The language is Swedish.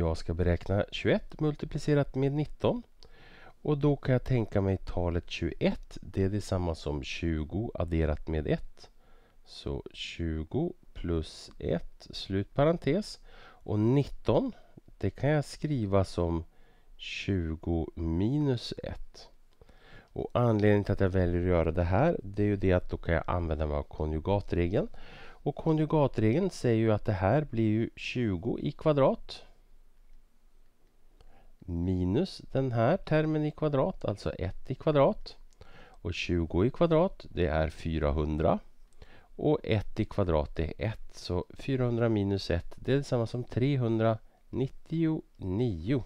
jag ska beräkna 21 multiplicerat med 19. Och då kan jag tänka mig talet 21. Det är detsamma som 20 adderat med 1. Så 20 plus 1, slut parentes. Och 19, det kan jag skriva som 20 minus 1. Och anledningen till att jag väljer att göra det här, det är ju det att då kan jag använda mig av konjugatregeln. Och konjugatregeln säger ju att det här blir ju 20 i kvadrat minus den här termen i kvadrat, alltså 1 i kvadrat. Och 20 i kvadrat, det är 400. Och 1 i kvadrat, det är 1. Så 400 minus 1, det är detsamma som 399.